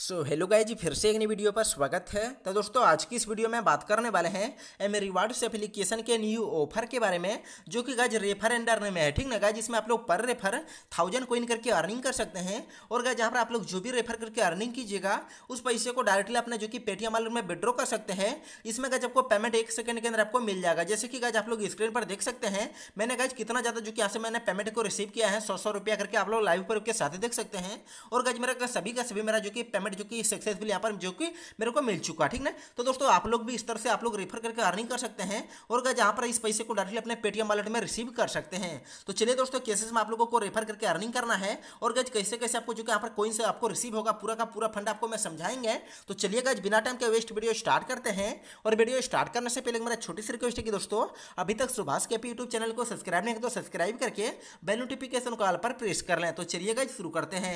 so hello गाय जी फिर से एक नई वीडियो पर स्वागत है तो दोस्तों आज की इस वीडियो में बात करने वाले हैं एम रिवार्ड्स एप्लीकेशन के न्यू ऑफर के बारे में जो कि गाज रेफर एंड अर्न में है ठीक ना गाय जिसमें आप लोग पर रेफर थाउजेंड कोइन करके अर्निंग कर सकते हैं और गाय जहाँ पर आप लोग जो भी रेफर करके अर्निंग कीजिएगा उस पैसे को डायरेक्टली अपने जो कि पेटीएम वाले में विड्रॉ कर सकते हैं इसमें गज आपको पेमेंट एक सेकेंड के अंदर आपको मिल जाएगा जैसे कि गज आप लोग स्क्रीन पर देख सकते हैं मैंने गाज कितना ज़्यादा जो कि यहाँ से मैंने पेमेंट को रिसीव किया है सौ सौ रुपया करके आप लोग लाइव पर के साथ देख सकते हैं और गज मेरा सभी का सभी मेरा जो कि पेमेंट पेमेंट जो कि सक्सेसफुल यहाँ पर जो कि मेरे को मिल चुका ठीक ना तो दोस्तों आप लोग भी इस तरह से आप लोग रेफर करके अर्निंग कर सकते हैं और यहाँ पर इस पैसे को डायरेक्टली अपने पेटीएम वालेट में रिसीव कर सकते हैं तो चलिए दोस्तों कैसे में आप लोगों को रेफर करके अर्निंग करना है और गज कैसे कैसे आपको जो कि यहाँ पर कोइन से आपको रिसीव होगा पूरा का पूरा फंड आपको मैं समझाएंगे तो चलिए गज बिना टाइम के वेस्ट वीडियो स्टार्ट करते हैं और वीडियो स्टार्ट करने से पहले मेरा छोटी सी रिक्वेस्ट है कि दोस्तों अभी तक Subhash K P YouTube channel को सब्सक्राइब नहीं तो सब्सक्राइब करके बेल नोटिफिकेशन कॉल पर प्रेस कर लें तो चलिए गज शुरू करते हैं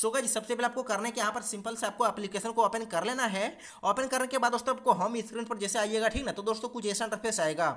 सो गज सबसे पहले आपको करना है कि यहाँ पर सिंपल सिंपल से आपको एप्लीकेशन को ओपन कर लेना है ओपन करने के बाद दोस्तों आपको होम स्क्रीन पर जैसे आइएगा ठीक ना तो दोस्तों कुछ ऐसा इंटरफेस आएगा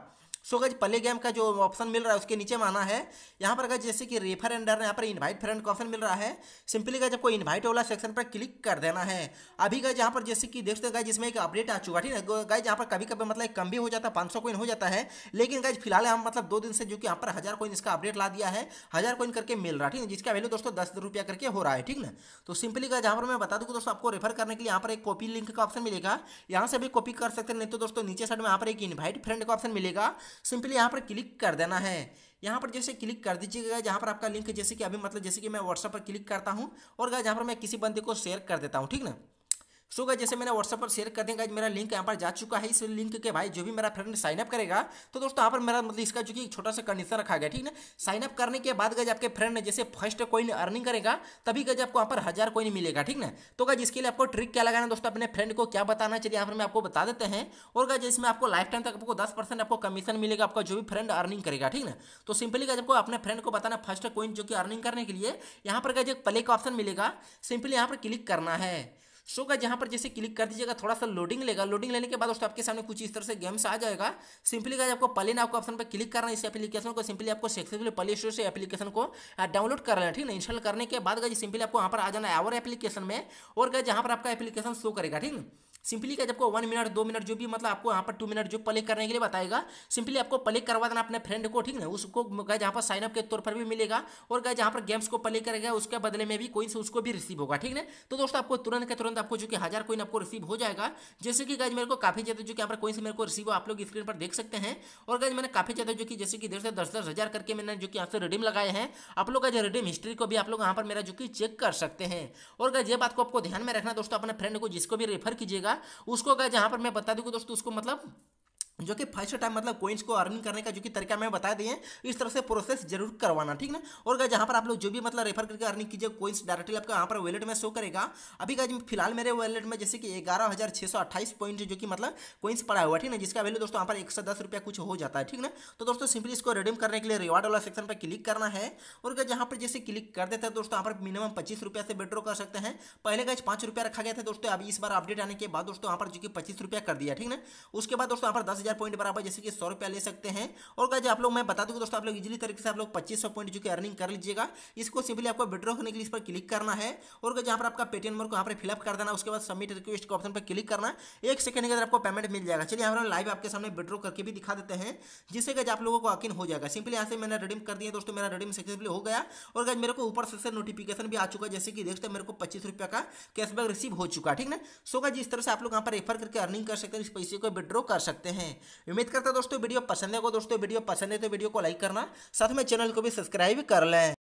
सो गज प्ले गेम का जो ऑप्शन मिल रहा है उसके नीचे माना है यहाँ पर गज जैसे कि रेफर एंडर यहाँ पर इनवाइट फ्रेंड का ऑप्शन मिल रहा है सिंपली गज आपको इनवाइट वाला सेक्शन पर क्लिक कर देना है अभी गज यहाँ पर जैसे कि देख सकते हैं गज इसमें एक अपडेट आ चुका ठीक है गज यहाँ पर कभी कभी मतलब कम भी हो जाता है पाँच सौ कोइन हो जाता है लेकिन गज फिलहाल हम मतलब दो दिन से जो कि यहाँ पर हज़ार कोइन इसका अपडेट ला दिया है हज़ार कोइन करके मिल रहा है ठीक है जिसका वैल्यू दोस्तों दस रुपया करके हो रहा है ठीक ना तो सिंपली गज यहाँ पर मैं बता दूँ दोस्तों आपको रेफर करने के लिए यहाँ पर एक कॉपी लिंक का ऑप्शन मिलेगा यहाँ से भी कॉपी कर सकते हैं नहीं तो दोस्तों नीचे साइड में यहाँ पर एक इन्वाइट फ्रेंड का ऑप्शन मिलेगा सिंपली यहाँ पर क्लिक कर देना है यहाँ पर जैसे क्लिक कर दीजिएगा जहाँ पर आपका लिंक जैसे कि अभी मतलब जैसे कि मैं व्हाट्सअप पर क्लिक करता हूँ और जहाँ पर मैं किसी बंदे को शेयर कर देता हूँ ठीक ना सो so जैसे मैंने व्हाट्सअप पर शेयर कर देंगे मेरा लिंक यहाँ पर जा चुका है इस लिंक के भाई जो भी मेरा फ्रेंड साइनअप करेगा तो दोस्तों यहाँ पर मेरा मतलब इसका जो कि छोटा सा कंडीशन रखा गया ठीक है साइनअप करने के बाद गज आपके फ्रेंड ने जैसे फर्स्ट कॉइन अर्निंग करेगा तभी गज आपको यहाँ पर हज़ार कॉइन मिलेगा ठीक ना तो गज इसके लिए आपको ट्रिक क्या लगाना दोस्तों अपने फ्रेंड को क्या बताना चाहिए यहाँ पर मैं आपको बता देते हैं और गज इसमें आपको लाइफ टाइम तक आपको दस आपको कमीशन मिलेगा आपका जो भी फ्रेंड अर्निंग करेगा ठीक ना तो सिंपली गज आपको अपने फ्रेंड को बताना फर्स्ट कॉइन जो कि अर्निंग करने के लिए यहाँ पर गज एक प्ले का ऑप्शन मिलेगा सिंपली यहाँ पर क्लिक करना है सो का यहाँ पर जैसे क्लिक कर दीजिएगा थोड़ा सा लोडिंग लेगा लोडिंग लेने के बाद दोस्तों आपके सामने कुछ इस तरह से गेम्स आ जाएगा सिंपली का आपको पहले ना आपको ऑप्शन पर क्लिक करना है इस एप्लीकेशन को सिंपली आपको सक्सेसफुल प्ले स्टोर से एप्लीकेशन को डाउनलोड कर लेना ठीक ना इंस्टॉल करने के बाद सिंपली आपको यहाँ पर आ जाना है और एप्लीकेशन में और गए जहाँ पर आपका एप्लीकेशन शो करेगा ठीक सिंपली जब वन मिनट दो मिनट जो भी मतलब आपको यहाँ पर टू मिनट जो प्ले करने के लिए बताएगा सिंपली आपको प्ले करवा देना अपने फ्रेंड को ठीक ना उसको गए यहाँ पर साइनअप के तौर पर भी मिलेगा और गए यहाँ पर गेम्स को प्ले करेगा उसके बदले में भी कोई से उसको भी रिसीव होगा ठीक है तो दोस्तों आपको तुरंत के तुरंत आपको जो कि हज़ार कोइन आपको रिसीव हो जाएगा जैसे कि गज मेरे को काफ़ी ज़्यादा जो कि यहाँ पर कोइन से मेरे को रिसीव आप लोग स्क्रीन पर देख सकते हैं और गज मैंने काफ़ी ज़्यादा जो कि जैसे कि देर से दस दस हज़ार करके मैंने जो कि यहाँ से रिडीम लगाए हैं आप लोग का जो रिडीम हिस्ट्री को भी आप लोग यहाँ पर मेरा जो कि चेक कर सकते हैं और गज ये बात को आपको ध्यान में रखना दोस्तों अपने फ्रेंड को जिसको भी रेफर कीजिएगा उसको अगर जहां पर मैं बता दूंगा दोस्तों उसको मतलब जो कि फर्स्ट टाइम मतलब कोइंस को अर्निंग करने का जो कि तरीका मैं बता दिए इस तरह से प्रोसेस जरूर करवाना ठीक ना और अगर जहाँ पर आप लोग जो भी मतलब रेफर करके अर्निंग कीजिए कोइंस डायरेक्टली आपका यहाँ पर वॉलेट में शो करेगा अभी गाइज फिलहाल मेरे वॉलेट में जैसे कि ग्यारह हज़ार छः सौ अट्ठाईस पॉइंट जो कि मतलब कोइंस पड़ा हुआ ठीक ना जिसका वैल्यू दोस्तों यहाँ पर एक सौ दस रुपया कुछ हो जाता है ठीक ना तो दोस्तों सिंपली इसको रिडीम करने के लिए रिवार्ड वाला सेक्शन पर क्लिक करना है और अगर यहाँ पर जैसे क्लिक कर देते हैं दोस्तों यहाँ पर मिनिमम पच्चीस रुपया से विड्रॉ कर सकते हैं पहले का पाँच रुपया रखा गया था दोस्तों अभी इस बार अपडेट आने के बाद दोस्तों यहाँ पर जो कि पच्चीस रुपया कर दिया ठीक ना उसके बाद दोस्तों यहाँ पर दस हज़ार पॉइंट बराबर जैसे कि सौ रुपया ले सकते हैं और गाइज आप लोग मैं बता दूंगा दोस्तों आप लोग इजिली तरीके से आप लोग पच्चीस सौ पॉइंट जो कि अर्निंग कर लीजिएगा इसको सिंपली आपको विड्रॉ करने के लिए इस पर क्लिक करना है और गाइज यहाँ पर आपका पेटीएम नंबर को यहाँ पर फिलअप कर देना उसके बाद सबमिट रिक्वेस्ट के ऑप्शन पर क्लिक करना एक सेकंड के अंदर आपको पेमेंट मिल जाएगा चलिए हमारे लाइव आपके सामने विड्रॉ करके भी दिखा देते हैं जिससे गाइज आप लोगों को अकिन हो जाएगा सिंपली यहाँ से मैंने रिडीम कर दिया दोस्तों मेरा रिडीम सक्सेसफुल हो गया और गाइज मेरे को ऊपर से नोटिफिकेशन भी आ चुका जैसे कि देखते हैं मेरे को पच्चीस रुपया का कैशबैक रिसीव हो चुका ठीक ना सो गाइज इस तरह से आप लोग यहाँ पर रेफर करके अर्निंग कर सकते हैं इस पैसे को विड्रॉ कर सकते हैं उम्मीद करता दोस्तों वीडियो पसंद है दोस्तों वीडियो पसंद है तो वीडियो को लाइक करना साथ में चैनल को भी सब्सक्राइब कर लें